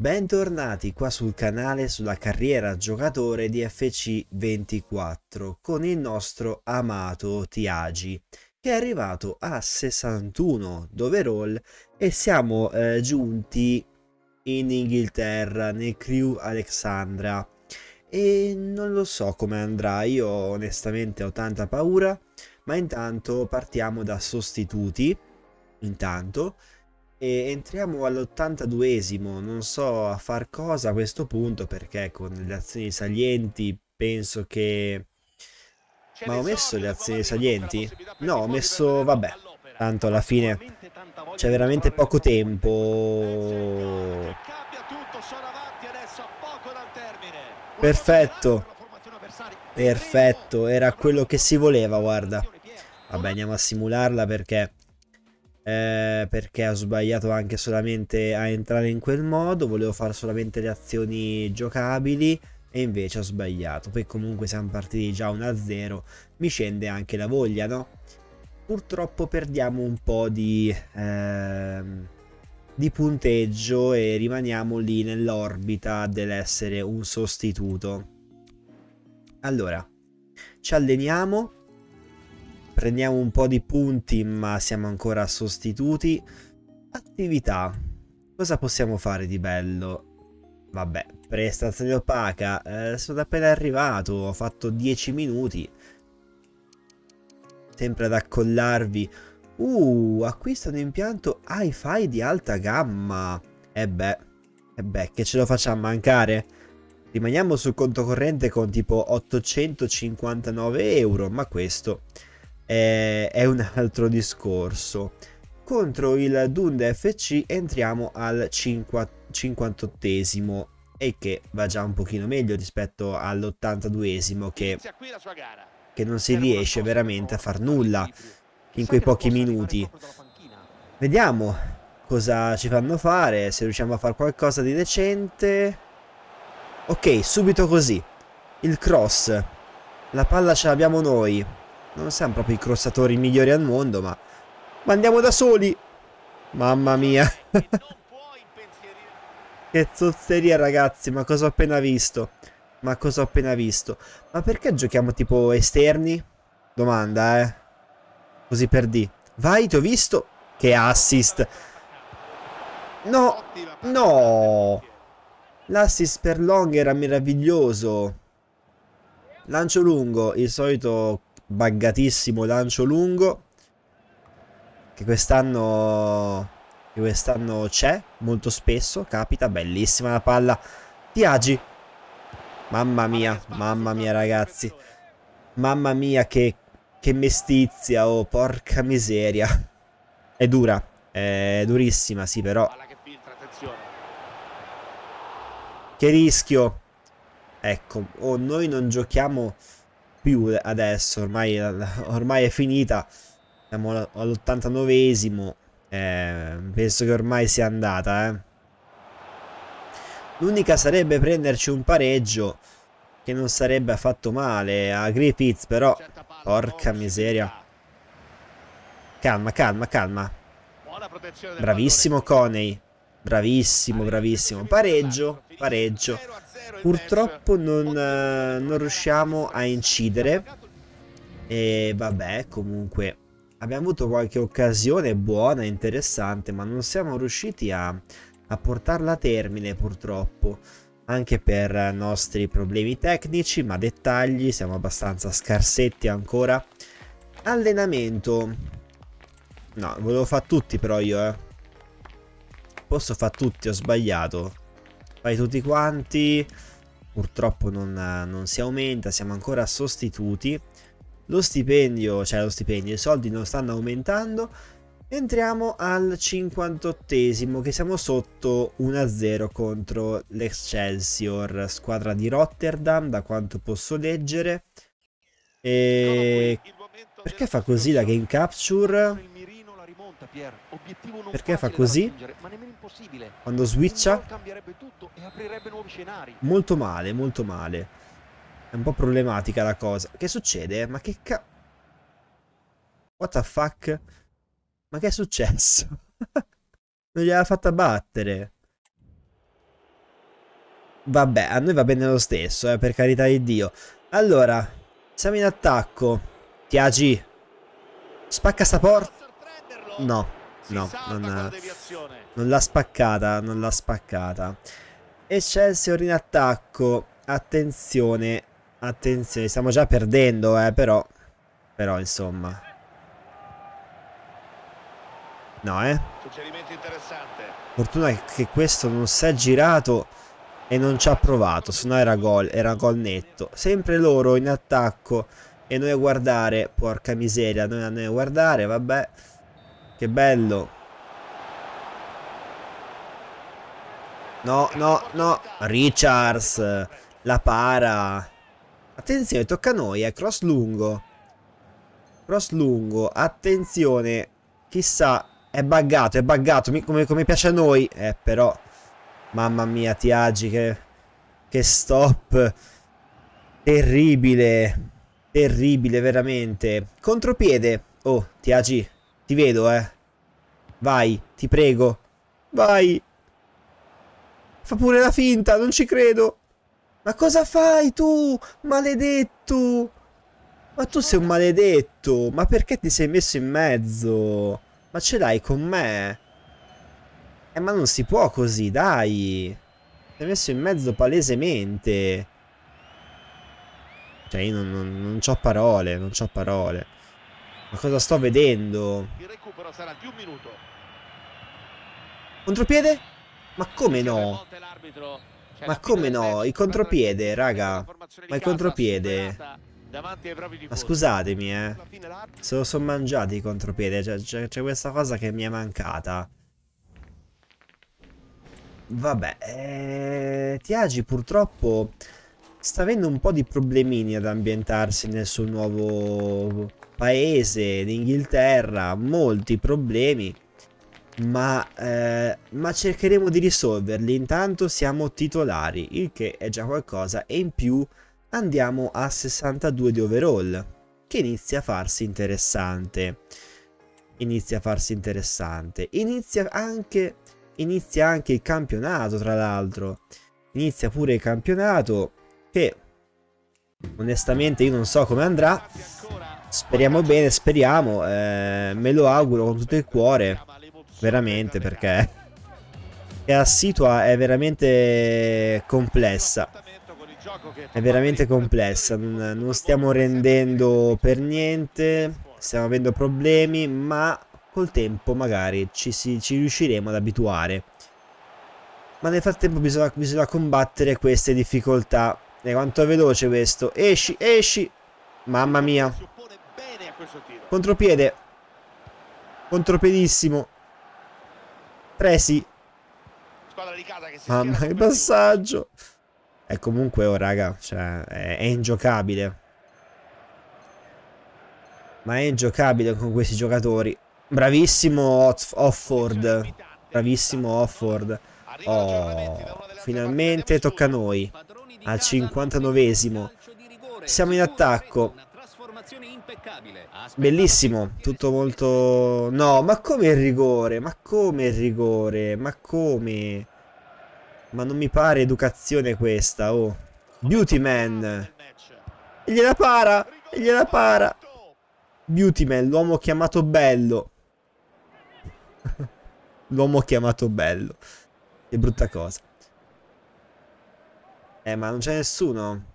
Bentornati qua sul canale sulla carriera giocatore di FC24 con il nostro amato Tiagi che è arrivato a 61 d'overall e siamo eh, giunti in Inghilterra nel crew Alexandra e non lo so come andrà io onestamente ho tanta paura ma intanto partiamo da sostituti intanto e entriamo all'82esimo, non so a far cosa a questo punto perché con le azioni salienti penso che... Ma ho messo le azioni salienti? No, ho messo... vabbè, tanto alla fine c'è veramente poco tempo. Perfetto, perfetto, era quello che si voleva, guarda. Vabbè, andiamo a simularla perché eh, perché ho sbagliato anche solamente a entrare in quel modo, volevo fare solamente le azioni giocabili e invece ho sbagliato. Poi comunque siamo partiti già 1-0, mi scende anche la voglia, no? Purtroppo perdiamo un po' di... Ehm di punteggio e rimaniamo lì nell'orbita dell'essere un sostituto. Allora, ci alleniamo, Prendiamo un po' di punti, ma siamo ancora sostituti. Attività. Cosa possiamo fare di bello? Vabbè, prestazione opaca. Eh, sono appena arrivato, ho fatto 10 minuti. Sempre ad accollarvi. Uh, acquista un impianto hi-fi di alta gamma. E eh beh, e eh beh, che ce lo facciamo mancare? Rimaniamo sul conto corrente con tipo 859 euro, ma questo eh, è un altro discorso. Contro il Dunda FC entriamo al 58esimo e che va già un pochino meglio rispetto all'82esimo che, che non si riesce veramente a far nulla in quei pochi minuti. Vediamo cosa ci fanno fare, se riusciamo a fare qualcosa di decente. Ok, subito così. Il cross. La palla ce l'abbiamo noi. Non siamo proprio i crossatori migliori al mondo, ma... Ma andiamo da soli! Mamma mia! che zozzeria, ragazzi, ma cosa ho appena visto? Ma cosa ho appena visto? Ma perché giochiamo tipo esterni? Domanda, eh? Così per D. Vai, ti ho visto! Che assist! No! No! L'assist per Long era meraviglioso! Lancio lungo, il solito buggatissimo lancio lungo che quest'anno che quest'anno c'è molto spesso, capita, bellissima la palla di Agi. Mamma mia, mamma mia ragazzi. Mamma mia che, che mestizia, oh porca miseria. È dura, è durissima, sì però. Che rischio. Ecco, oh, noi non giochiamo più adesso, ormai, ormai è finita, siamo all'89esimo, eh, penso che ormai sia andata. Eh. L'unica sarebbe prenderci un pareggio che non sarebbe affatto male a Gripiz, però porca miseria. Calma, calma, calma. Bravissimo Coney. Bravissimo, bravissimo. Pareggio, pareggio. Purtroppo non, eh, non riusciamo a incidere. E vabbè, comunque abbiamo avuto qualche occasione buona, interessante, ma non siamo riusciti a, a portarla a termine purtroppo. Anche per nostri problemi tecnici, ma dettagli, siamo abbastanza scarsetti ancora. Allenamento. No, volevo fare tutti però io, eh. Posso fare tutti, ho sbagliato. Fai tutti quanti. Purtroppo non, non si aumenta, siamo ancora sostituti. Lo stipendio, cioè lo stipendio, i soldi non stanno aumentando. Entriamo al 58esimo che siamo sotto 1-0 contro l'Excelsior, squadra di Rotterdam, da quanto posso leggere. E... Perché fa così la game capture? Perché fa così? Quando switcha? Molto male, molto male. È un po' problematica la cosa. Che succede? Ma che ca... What the fuck? Ma che è successo? non gliel'ha fatta battere. Vabbè, a noi va bene lo stesso, eh, per carità di Dio. Allora, siamo in attacco. Tiagi. Spacca sta porta. No, no, non, eh, non l'ha spaccata, non l'ha spaccata. Excelsior in attacco, attenzione, attenzione, stiamo già perdendo, eh, però, però insomma. No, eh. Fortuna che questo non si è girato e non ci ha provato, se no era gol, era gol netto. Sempre loro in attacco e noi a guardare, porca miseria, noi a guardare, vabbè. Che bello. No, no, no. Richards. La para. Attenzione, tocca a noi. È eh, cross lungo. Cross lungo. Attenzione. Chissà. È buggato, è buggato. come, come, piace a noi. Eh, però. Mamma mia, Tiagi. Che, che stop. Terribile. Terribile, veramente. Contropiede. Oh, Tiagi. Ti vedo, eh. Vai, ti prego. Vai. Fa pure la finta, non ci credo. Ma cosa fai tu, maledetto? Ma tu sei un maledetto. Ma perché ti sei messo in mezzo? Ma ce l'hai con me? Eh, ma non si può così, dai. Ti sei messo in mezzo palesemente. Cioè, io non, non, non ho parole, non ho parole. Ma cosa sto vedendo? Il recupero sarà di un minuto. Contropiede? Ma come no? Ma come no? Il contropiede, raga. Ma il contropiede. Ma scusatemi, eh. Se lo sono mangiato i contropiede. Cioè, c'è questa cosa che mi è mancata. Vabbè, eh, Tiagi purtroppo sta avendo un po' di problemini ad ambientarsi nel suo nuovo paese d'Inghilterra molti problemi, ma, eh, ma, cercheremo di risolverli. Intanto siamo titolari, il che è già qualcosa, e in più andiamo a 62 di overall, che inizia a farsi interessante. Inizia a farsi interessante. Inizia anche, inizia anche il campionato, tra l'altro. Inizia pure il campionato, che onestamente io non so come andrà Speriamo bene, speriamo. Eh, me lo auguro con tutto il cuore. Veramente, perché... La situa è veramente complessa. È veramente complessa. Non, non stiamo rendendo per niente. Stiamo avendo problemi, ma col tempo magari ci, si, ci riusciremo ad abituare. Ma nel frattempo bisogna, bisogna combattere queste difficoltà. E quanto è veloce questo. Esci, esci. Mamma mia. Contropiede. Contropiedissimo. Presi. Mamma che passaggio. E comunque, oh raga, cioè, è, è ingiocabile. Ma è ingiocabile con questi giocatori. Bravissimo Offord. Bravissimo Offord. Oh, finalmente tocca a noi. Al 59esimo. Siamo in attacco. Bellissimo, tutto molto... No, ma come il rigore? Ma come il rigore? Ma come? Ma non mi pare educazione questa, oh. Beauty Man. E gliela para, e gliela para. Beauty Man, l'uomo chiamato bello. l'uomo chiamato bello. Che brutta cosa. Eh, ma non c'è nessuno.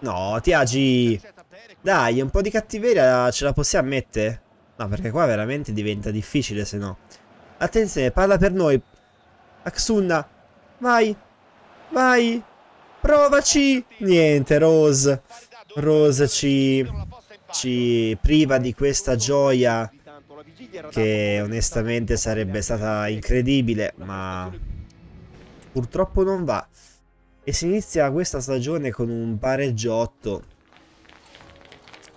No, Tiagi. Dai, un po' di cattiveria ce la possiamo mettere? No, perché qua veramente diventa difficile se no. Attenzione, parla per noi. Aksunna, vai, vai, provaci. Niente, Rose. Rose ci, ci priva di questa gioia che onestamente sarebbe stata incredibile, ma purtroppo non va. E si inizia questa stagione con un pareggiotto.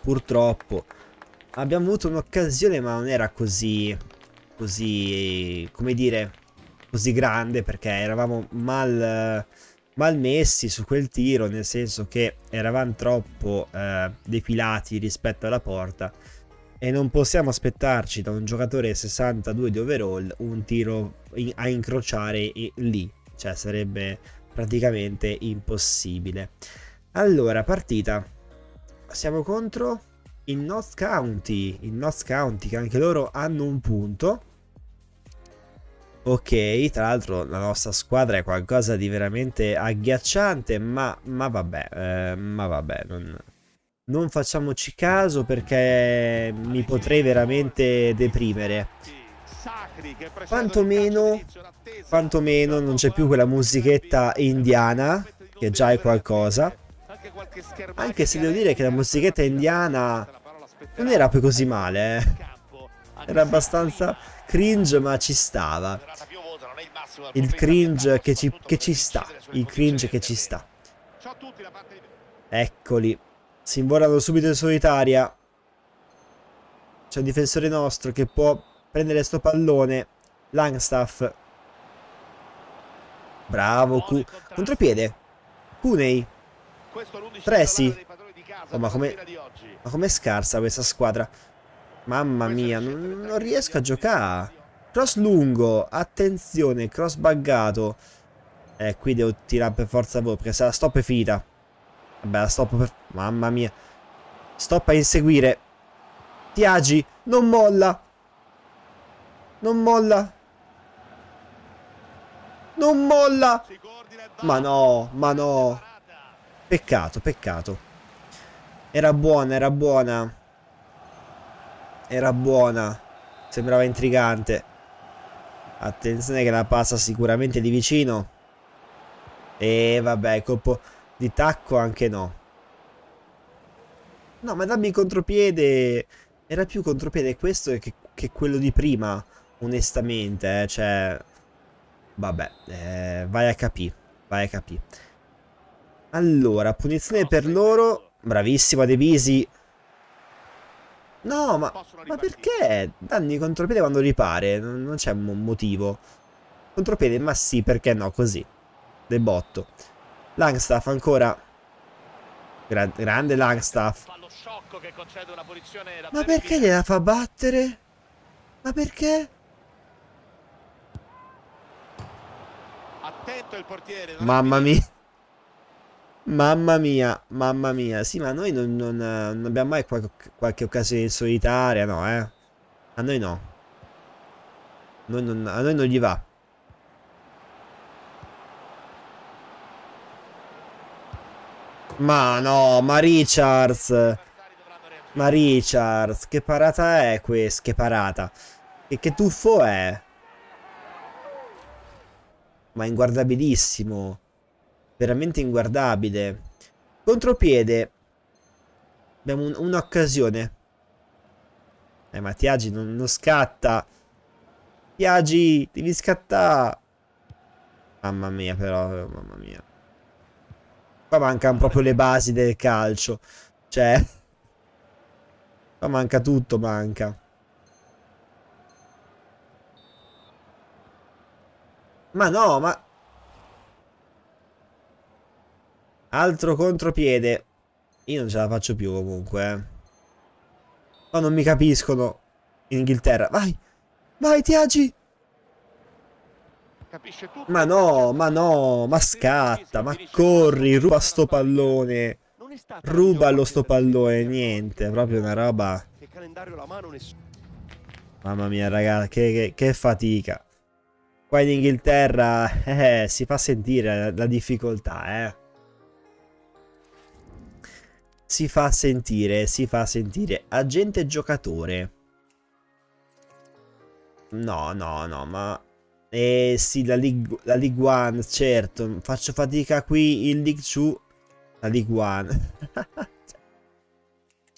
Purtroppo. Abbiamo avuto un'occasione ma non era così... Così... Come dire... Così grande perché eravamo mal... mal messi su quel tiro, nel senso che eravamo troppo eh, defilati rispetto alla porta e non possiamo aspettarci da un giocatore 62 di overall un tiro in, a incrociare in, lì, cioè sarebbe praticamente impossibile. Allora, partita. Siamo contro il North County, il North County che anche loro hanno un punto. Ok, tra l'altro la nostra squadra è qualcosa di veramente agghiacciante, ma, ma vabbè, eh, ma vabbè, non, non facciamoci caso perché mi potrei veramente deprimere. Quantomeno, quantomeno non c'è più quella musichetta indiana, che già è qualcosa. Anche se devo dire che la musichetta indiana non era poi così male, eh. Era abbastanza cringe, ma ci stava. Il cringe che ci, che ci sta. Il cringe che ci sta. Eccoli. Si involano subito in solitaria. C'è un difensore nostro che può prendere sto pallone Langstaff bravo Q contropiede Cunei Tresi oh, ma come ma com'è scarsa questa squadra mamma mia non, non riesco a giocare cross lungo attenzione cross buggato eh qui devo tirare per forza voi perché se la stop è finita vabbè la stop per mamma mia stop a inseguire Tiagi non molla non molla. Non molla. Ma no, ma no. Peccato, peccato. Era buona, era buona. Era buona. Sembrava intrigante. Attenzione che la passa sicuramente di vicino. E vabbè, colpo di tacco anche no. No, ma dammi il contropiede. Era più contropiede questo che, che quello di prima onestamente, eh, cioè... Vabbè, eh, vai a capire, vai a capire. Allora, punizione per loro. Bravissimo Devisi. No, ma, ma perché danni contropiede quando ripare? Non, non c'è un motivo. Contropiede, ma sì, perché no, così. Debotto. Langstaff ancora. Gra grande Langstaff. Ma perché gliela fa battere? Ma perché? Mamma mia. Mamma mia, mamma mia. Sì, ma noi non, non, non abbiamo mai qualche, qualche, occasione in solitaria, no, eh. A noi no. Noi non, a noi non gli va. Ma no, ma Richards. Ma Richards, che parata è questa? Che parata. E che tuffo è? ma inguardabilissimo. Veramente inguardabile. Contropiede. Abbiamo un'occasione. eh, ma Tiagi non, non scatta. Tiagi, devi scattare. Mamma mia, però, eh, mamma mia. Qua mancano proprio le basi del calcio. Cioè... Qua manca tutto, manca. Ma no, ma... Altro contropiede. Io non ce la faccio più comunque. Eh. Ma non mi capiscono. In Inghilterra. Vai! Vai, Tiagi! Ma no, ma no, ma scatta, ma corri, ruba sto pallone. Rubalo sto pallone, niente, proprio una roba. Mamma mia, raga, che, che, che fatica. Qua in Inghilterra eh, si fa sentire la difficoltà, eh. Si fa sentire, si fa sentire. Agente giocatore. No, no, no, ma... Eh sì, la League, la League One, certo. Faccio fatica qui in League 2. La League One.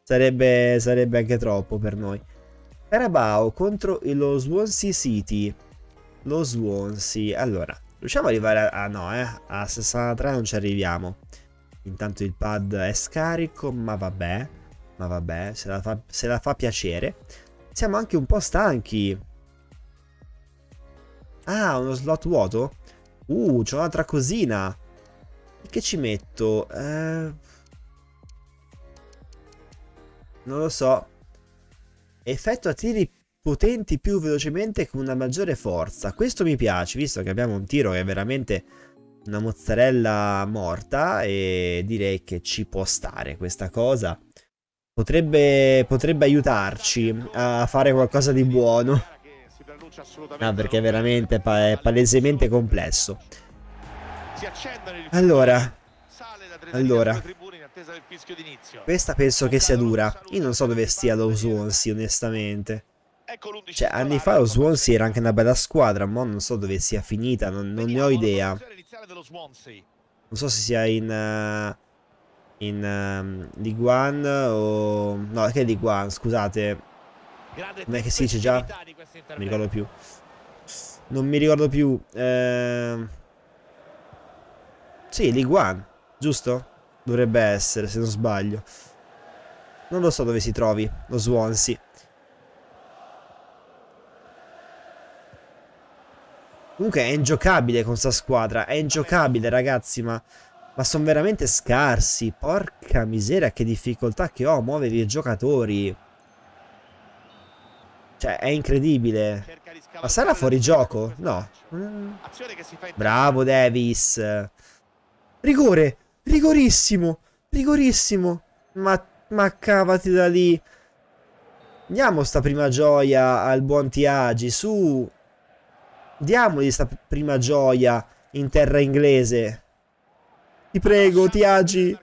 sarebbe, sarebbe anche troppo per noi. Carabao contro lo Swansea City. Lo Swansea. Allora, riusciamo ad arrivare a... Ah no, eh, a 63 non ci arriviamo. Intanto il pad è scarico, ma vabbè. Ma vabbè, se la fa, se la fa piacere. Siamo anche un po' stanchi. Ah, uno slot vuoto? Uh, c'è un'altra cosina. Che ci metto? Eh... Non lo so. Effetto a tiri potenti più velocemente con una maggiore forza. Questo mi piace, visto che abbiamo un tiro che è veramente una mozzarella morta e direi che ci può stare questa cosa. Potrebbe, potrebbe aiutarci a fare qualcosa di buono. No, ah, perché veramente è palesemente complesso. Allora, allora, questa penso che sia dura. Io non so dove stia Lawsonsi, onestamente. Ecco cioè, anni fa ecco lo Swansea era anche una bella squadra, ma non so dove sia finita, non, non ne ho idea. Non so se sia in... Uh, in uh, ehm, League One o... No, che è League One, scusate. Non è che si dice già? Non mi ricordo più. Non mi ricordo più. Eh... Sì, League One, giusto? Dovrebbe essere, se non sbaglio. Non lo so dove si trovi, lo Swansea. Comunque è ingiocabile con sta squadra, è ingiocabile ragazzi, ma, ma sono veramente scarsi. Porca miseria, che difficoltà che ho a muovere i giocatori. Cioè, è incredibile. Ma sarà fuori gioco? No. Bravo Davis. Rigore, rigorissimo, rigorissimo. Ma, ma cavati da lì. Andiamo sta prima gioia al buon Tiagi, su... Diamogli questa prima gioia in terra inglese. Ti prego, ti agi.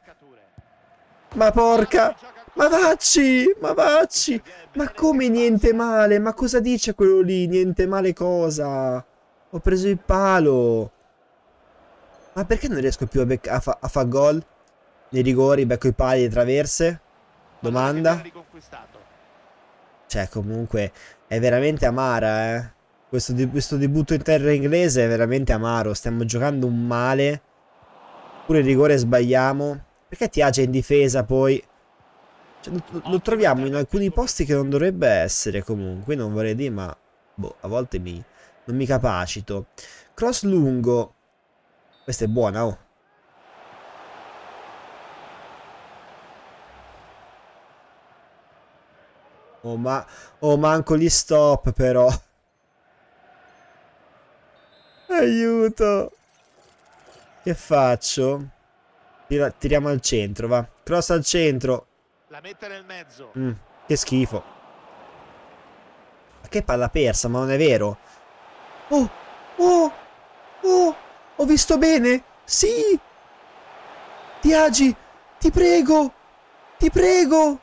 Ma porca... Ma vacci, ma vacci. Ma come niente male? Ma cosa dice quello lì? Niente male cosa? Ho preso il palo. Ma perché non riesco più a, a, fa far gol? Nei rigori, becco i pali, le traverse? Domanda? Cioè, comunque, è veramente amara, eh. Questo, questo debutto in terra inglese è veramente amaro. Stiamo giocando un male. Pure il rigore sbagliamo. Perché Tiace in difesa poi? Cioè, lo, lo, troviamo in alcuni posti che non dovrebbe essere comunque. Non vorrei dire, ma boh, a volte mi, non mi capacito. Cross lungo. Questa è buona, oh. Oh ma, oh, manco gli stop però. Aiuto. Che faccio? Tira, tiriamo al centro, va. Cross al centro. La mette nel mezzo. Mm, che schifo. Ma che palla persa, ma non è vero. Oh, oh, oh, ho visto bene. Sì. Diagi, ti prego. Ti prego.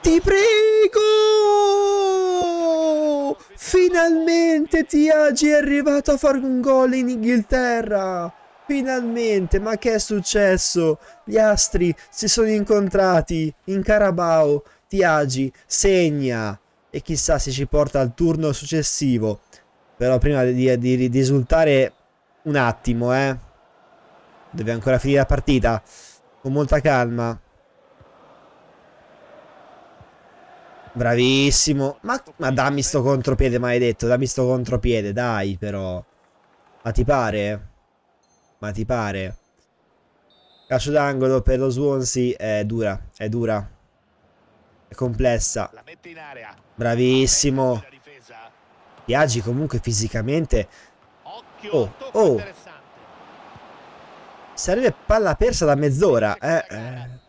Ti prego. Finalmente Tiagi è arrivato a fare un gol in Inghilterra! Finalmente, ma che è successo? Gli astri si sono incontrati in Carabao. Tiagi segna e chissà se ci porta al turno successivo. Però prima di, di, di esultare un attimo, eh. Deve ancora finire la partita. Con molta calma. Bravissimo. Ma, ma dammi sto contropiede maledetto. Dammi sto contropiede, dai però. Ma ti pare? Ma ti pare? Calcio d'angolo per lo Swansea è dura, è dura. È complessa. Bravissimo. Piaggi comunque fisicamente. Oh, oh. Sarebbe palla persa da mezz'ora. Eh, eh.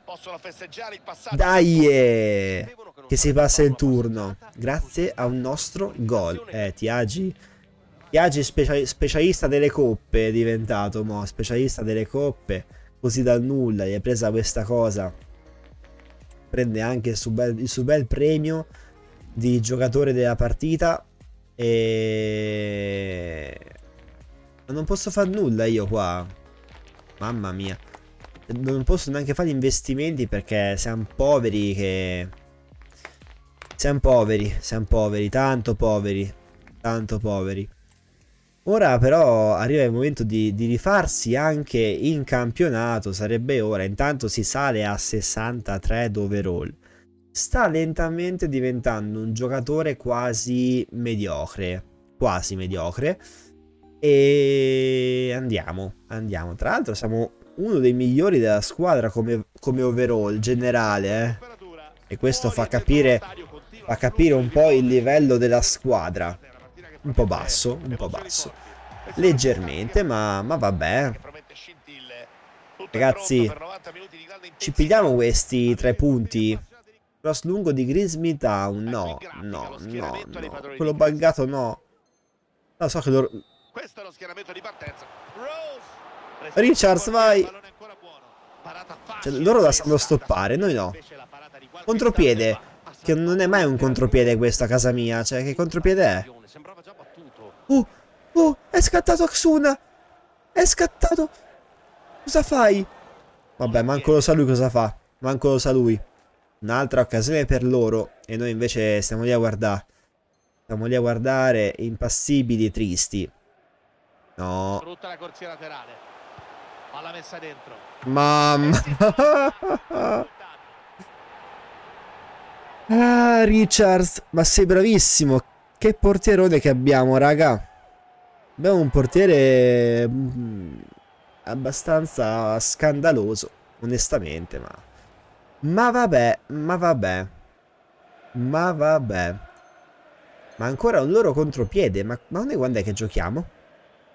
Dai. Eh che si passa il turno grazie a un nostro gol. Eh, Tiagi. Tiagi specialista delle coppe è diventato, mo, specialista delle coppe. Così dal nulla gli è presa questa cosa. Prende anche il suo bel, il suo bel premio di giocatore della partita. E... Non posso fare nulla io qua. Mamma mia. Non posso neanche fare investimenti perché siamo poveri che... Siamo poveri, siamo poveri, tanto poveri, tanto poveri. Ora però arriva il momento di, di, rifarsi anche in campionato, sarebbe ora, intanto si sale a 63 d'overall. Sta lentamente diventando un giocatore quasi mediocre, quasi mediocre. E andiamo, andiamo. Tra l'altro siamo uno dei migliori della squadra come, come overall generale. Eh? E questo fa capire a capire un po' il livello della squadra. Un po' basso, un po' basso. Leggermente, ma, ma vabbè. Ragazzi, ci pigliamo questi tre punti? Cross lungo di Grismy Town, no, no, no, no. Quello buggato no. No, so che loro... Questo è lo schieramento di partenza. Richards, vai! Cioè, loro la sanno stoppare, noi no. Contropiede. Che non è mai un contropiede questo a casa mia. Cioè, che contropiede è? Uh, uh, è scattato Xuna. È scattato. Cosa fai? Vabbè, manco lo sa lui cosa fa. Manco lo sa lui. Un'altra occasione per loro. E noi invece stiamo lì a guardare. Stiamo lì a guardare impassibili e tristi. No. Brutta la corsia laterale. Palla messa dentro. Mamma. Eh Ah, Richards, ma sei bravissimo. Che portierone che abbiamo, raga. Abbiamo un portiere mm, abbastanza scandaloso, onestamente, ma... Ma vabbè, ma vabbè. Ma vabbè. Ma ancora un loro contropiede, ma, ma noi quando è che giochiamo?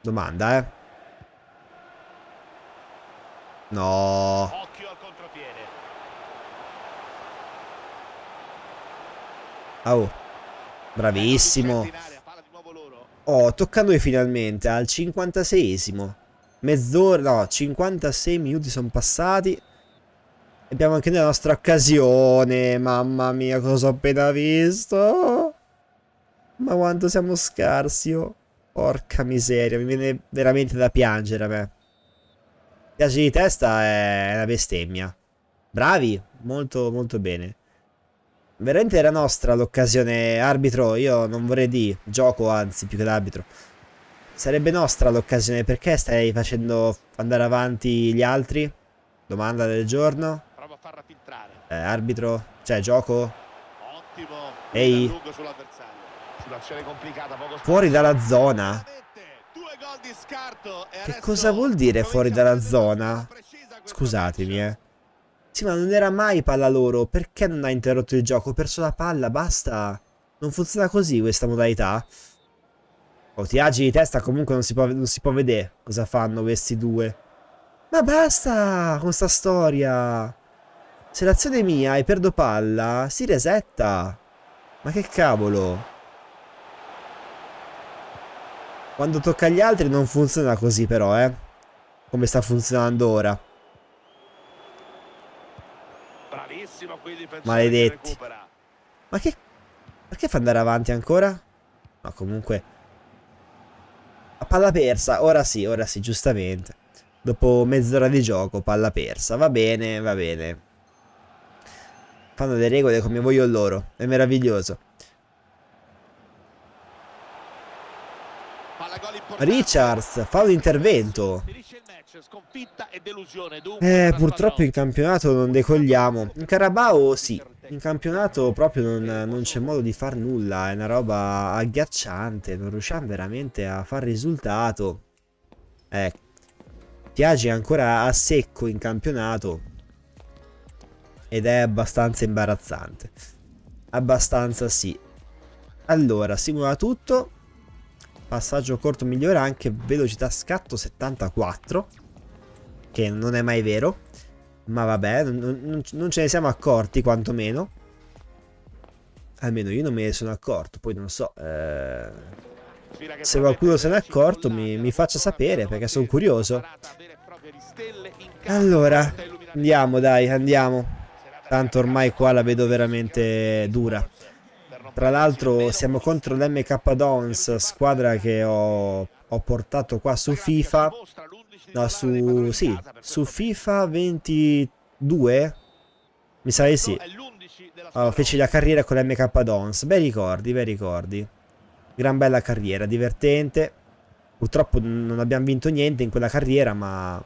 Domanda, eh. No. Ah, oh, bravissimo. Oh, tocca a noi finalmente, al 56esimo. Mezz'ora, no, 56 minuti sono passati. Abbiamo anche noi la nostra occasione. Mamma mia, cosa ho appena visto. Ma quanto siamo scarsi, oh. Porca miseria, mi viene veramente da piangere a me. Piace di testa è una bestemmia. Bravi, molto molto bene veramente era nostra l'occasione, arbitro, io non vorrei di gioco anzi più che l'arbitro. Sarebbe nostra l'occasione, perché stai facendo andare avanti gli altri? Domanda del giorno. Prova a farla filtrare. Eh, arbitro, cioè gioco. Ottimo. Ehi. Fuori dalla zona. Che cosa vuol dire fuori dalla zona? Scusatemi, eh. Sì, ma non era mai palla loro. Perché non ha interrotto il gioco? Ho perso la palla, basta. Non funziona così questa modalità. Oh, ti agi di testa, comunque non si, può, non si può vedere cosa fanno questi due. Ma basta con sta storia. Se l'azione è mia e perdo palla, si resetta. Ma che cavolo. Quando tocca agli altri non funziona così però, eh. Come sta funzionando ora. Maledetti. Ma che... Perché fa andare avanti ancora? Ma comunque... A palla persa, ora sì, ora sì, giustamente. Dopo mezz'ora di gioco, palla persa. Va bene, va bene. Fanno le regole come voglio loro. È meraviglioso. Richards fa un intervento sconfitta e delusione. Eh, purtroppo in campionato non decogliamo. In Carabao sì, in campionato proprio non, non c'è modo di far nulla, è una roba agghiacciante, non riusciamo veramente a far risultato. Eh, Piagi è ancora a secco in campionato ed è abbastanza imbarazzante. Abbastanza sì. Allora, simula tutto passaggio corto migliore anche velocità scatto 74 che non è mai vero, ma vabbè, non, non, non ce ne siamo accorti quantomeno. Almeno io non me ne sono accorto, poi non so. Eh, se qualcuno se n'è accorto mi, mi faccia sapere perché sono curioso. Allora, andiamo dai, andiamo. Tanto ormai qua la vedo veramente dura. Tra l'altro siamo contro l'MK Dons, squadra che ho, ho portato qua su FIFA No, su, sì, su FIFA 22, mi sa che sì. Allora, feci la carriera con l'MK Dons. Bei ricordi, bei ricordi. Gran bella carriera, divertente. Purtroppo non abbiamo vinto niente in quella carriera, ma...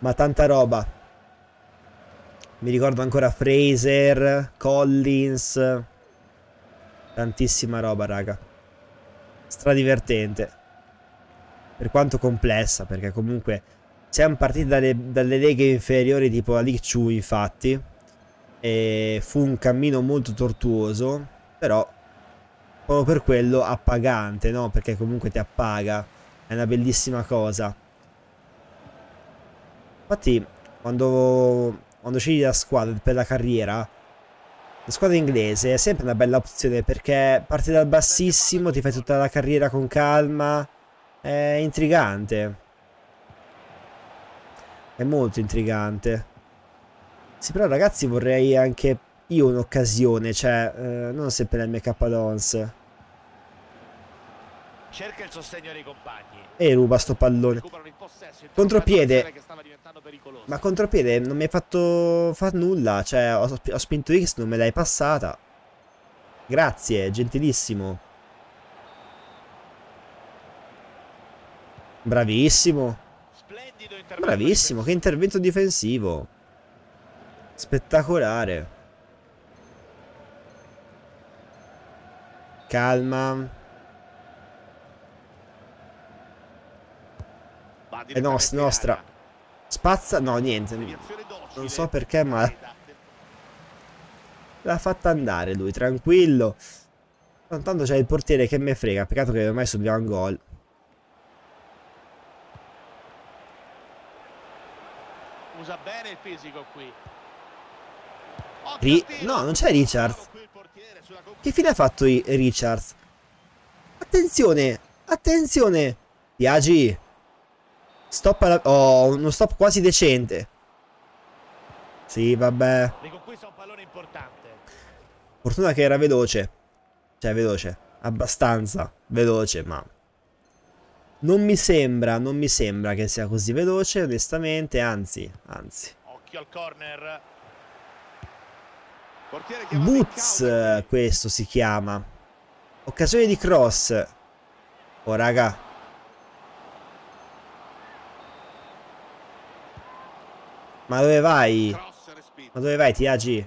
Ma tanta roba. Mi ricordo ancora Fraser, Collins. Tantissima roba, raga. Stradivertente per quanto complessa, perché comunque siamo partiti dalle, dalle leghe inferiori tipo la League 2 infatti, e fu un cammino molto tortuoso, però proprio per quello appagante, no? Perché comunque ti appaga, è una bellissima cosa. Infatti, quando, quando scegli la squadra per la carriera, la squadra inglese è sempre una bella opzione perché parti dal bassissimo, ti fai tutta la carriera con calma, è intrigante. È molto intrigante. Sì, però ragazzi vorrei anche io un'occasione, cioè eh, non sempre l'MK Dons. Cerca il sostegno dei compagni. E ruba sto pallone. Contropiede. Ma contropiede non mi hai fatto far nulla, cioè ho, ho spinto X, non me l'hai passata. Grazie, gentilissimo. Bravissimo. Bravissimo, che intervento difensivo. Spettacolare. Calma. È eh nos nostra. Spazza? No, niente. Non so perché, ma... L'ha fatta andare lui, tranquillo. Tanto c'è il portiere che me frega. Peccato che ormai subiamo un gol. usa bene il fisico qui. Ri no, non c'è Richards. Che fine ha fatto i Richards? Attenzione, attenzione. Piagi. Stop alla... Oh, uno stop quasi decente. Sì, vabbè. Fortuna che era veloce. Cioè, veloce. Abbastanza veloce, ma non mi sembra, non mi sembra che sia così veloce, onestamente, anzi, anzi. Occhio al corner. Boots questo si chiama. Occasione di cross. Oh raga. Ma dove vai? Ma dove vai Tiagi?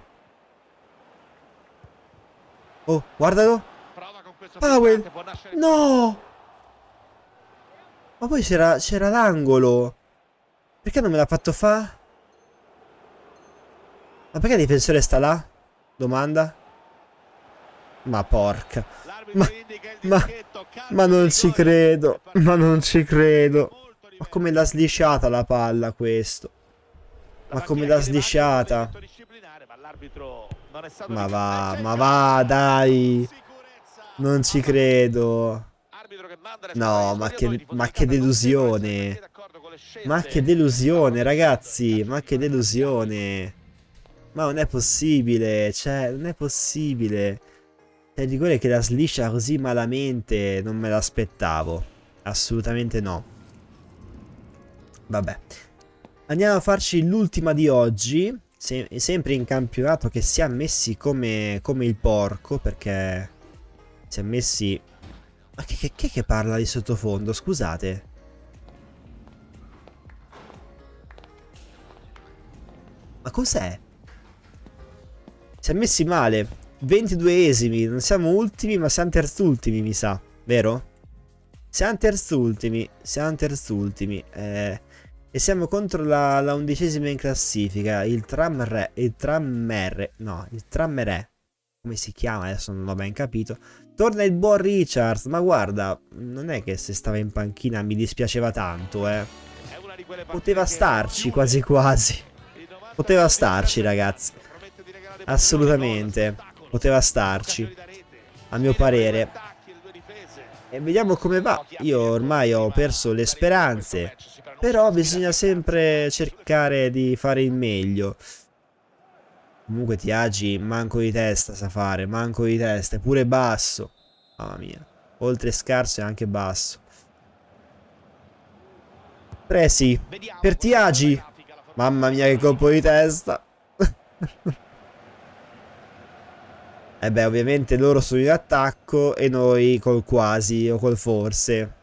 Oh, guardalo. Powell. No! Ma poi c'era l'angolo. Perché non me l'ha fatto fa? Ma perché il difensore sta là? Domanda. Ma porca. Ma, ma, ma non ci credo. Ma non ci credo. Ma come l'ha slisciata la palla questo? Ma come l'ha slisciata? Ma va, ma va, dai. Non ci credo. No, ma che, ma che delusione. Ma che delusione, ragazzi. Ma che delusione. Ma non è possibile. Cioè, non è possibile. il cioè, rigore che la sliscia così malamente non me l'aspettavo. Assolutamente no. Vabbè. Andiamo a farci l'ultima di oggi. Se sempre in campionato che si è messi come, come il porco perché si è messi ma che, che, che, che parla di sottofondo? Scusate. Ma cos'è? Siamo messi male. 22esimi. Non siamo ultimi, ma siamo terzultimi, mi sa. Vero? Siamo terzultimi. Siamo terzultimi. Eh... E siamo contro la, la, undicesima in classifica, il tram re, il tram R, no, il tram re, come si chiama adesso non ho ben capito, Torna il buon Richards, ma guarda, non è che se stava in panchina mi dispiaceva tanto, eh. Poteva starci quasi quasi. Poteva starci, ragazzi. Assolutamente. Poteva starci. A mio parere. E vediamo come va. Io ormai ho perso le speranze. Però bisogna sempre cercare di fare il meglio. Comunque Tiagi manco di testa sa fare, manco di testa, pure basso. Mamma mia. Oltre scarso è anche basso. Presi, per Tiagi. Mamma mia che colpo di testa. e eh beh, ovviamente loro sono in attacco e noi col quasi o col forse.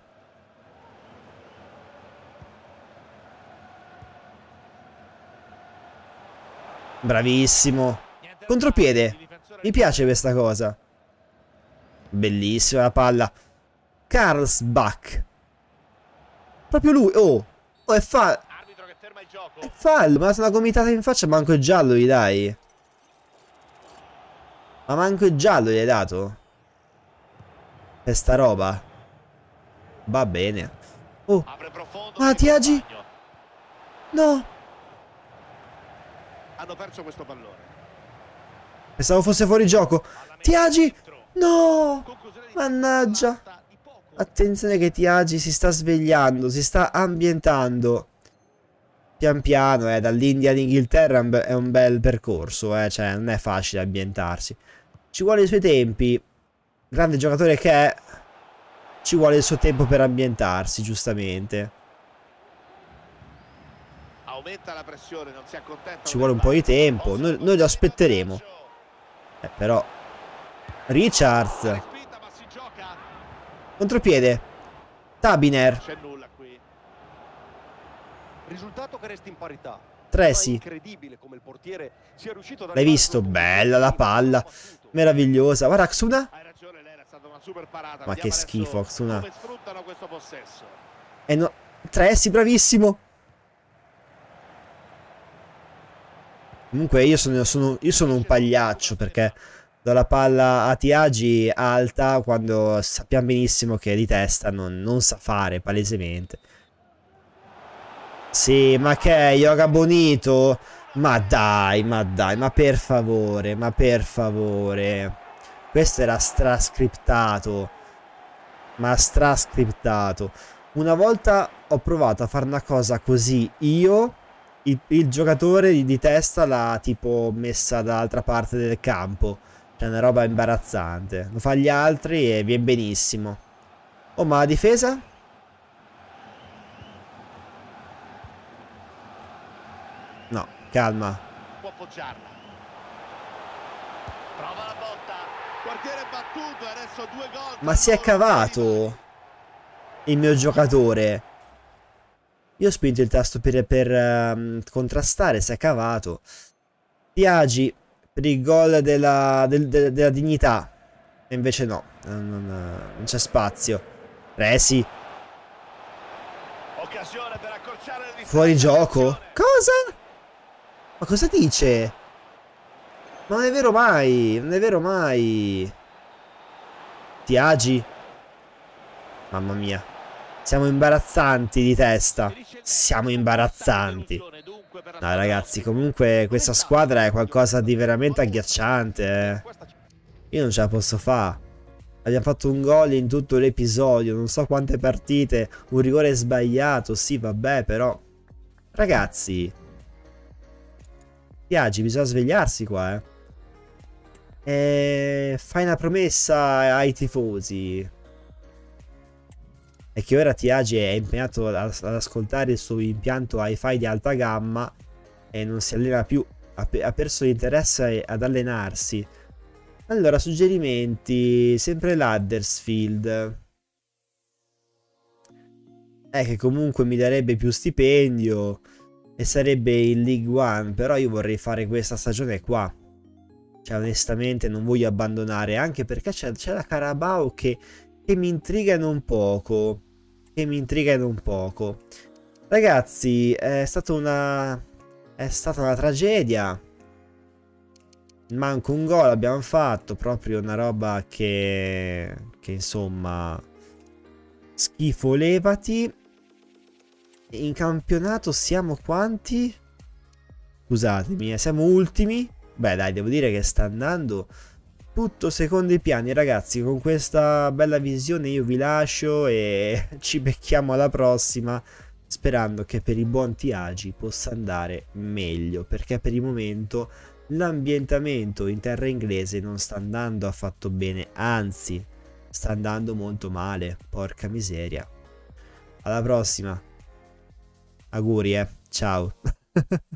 Bravissimo. Contropiede. Mi piace questa cosa. Bellissima la palla. Carlsbach. Proprio lui. Oh. Oh, è fallo. È fallo. Ma una gomitata in faccia. Manco il giallo gli dai. Ma manco il giallo gli hai dato. Per sta roba. Va bene. Oh. Ah, agi? No hanno perso questo pallone. Pensavo fosse fuori gioco. Tiagi! No! Mannaggia! Attenzione che Tiagi si sta svegliando, si sta ambientando. Pian piano, eh, dall'India all'Inghilterra è un bel percorso, eh, cioè non è facile ambientarsi. Ci vuole i suoi tempi. Grande giocatore che è, ci vuole il suo tempo per ambientarsi, giustamente. Ci vuole un po' di tempo. Noi, noi lo aspetteremo. Eh, però. Richards. Contropiede. Tabiner. Risultato che resta in parità. Tresi. L'hai visto? Bella la palla. Meravigliosa. Guarda Xuna. Ma che schifo Xuna. E no... Tresi, bravissimo. Comunque io sono, sono, io sono un pagliaccio perché do la palla a Tiagi alta quando sappiamo benissimo che di testa non, non sa fare palesemente. Sì, ma che è Yoga Bonito? Ma dai, ma dai, ma per favore, ma per favore. Questo era strascriptato. Ma strascriptato. Una volta ho provato a fare una cosa così io il, il giocatore di, di testa l'ha tipo messa dall'altra parte del campo. Cioè una roba imbarazzante. Lo fa gli altri e viene benissimo. Oh, ma la difesa? No, calma. Può appoggiarla. Prova la botta. Quartiere battuto, adesso due gol. Ma si è cavato il mio giocatore. Io ho spinto il tasto per, per um, contrastare, si è cavato. Piagi per il gol della, del, de, della dignità. E invece no, non, non, non c'è spazio. Resi. Occasione per accorciare il Fuori gioco? Cosa? Ma cosa dice? Ma non è vero mai, non è vero mai. Tiagi. Mamma mia. Siamo imbarazzanti di testa. Siamo imbarazzanti. No, ragazzi, comunque questa squadra è qualcosa di veramente agghiacciante. Eh. Io non ce la posso fare. Abbiamo fatto un gol in tutto l'episodio, non so quante partite, un rigore sbagliato, sì vabbè però... Ragazzi... Viaggi, bisogna svegliarsi qua eh. E... Eh, fai una promessa ai tifosi è che ora Tiage è impegnato ad, ascoltare il suo impianto hi-fi di alta gamma e non si allena più, ha, ha perso l'interesse ad allenarsi. Allora, suggerimenti, sempre l'Huddersfield. Eh, che comunque mi darebbe più stipendio e sarebbe in League One, però io vorrei fare questa stagione qua. Cioè, onestamente non voglio abbandonare, anche perché c'è, la Carabao che, che mi intrigano non poco che mi intriga da un poco. Ragazzi, è stata una... è stata una tragedia. Manco un gol abbiamo fatto, proprio una roba che... che insomma... Schifo, levati. In campionato siamo quanti? Scusatemi, eh, siamo ultimi. Beh dai, devo dire che sta andando tutto secondo i piani ragazzi con questa bella visione io vi lascio e ci becchiamo alla prossima sperando che per i buon agi possa andare meglio perché per il momento l'ambientamento in terra inglese non sta andando affatto bene anzi sta andando molto male porca miseria alla prossima auguri eh ciao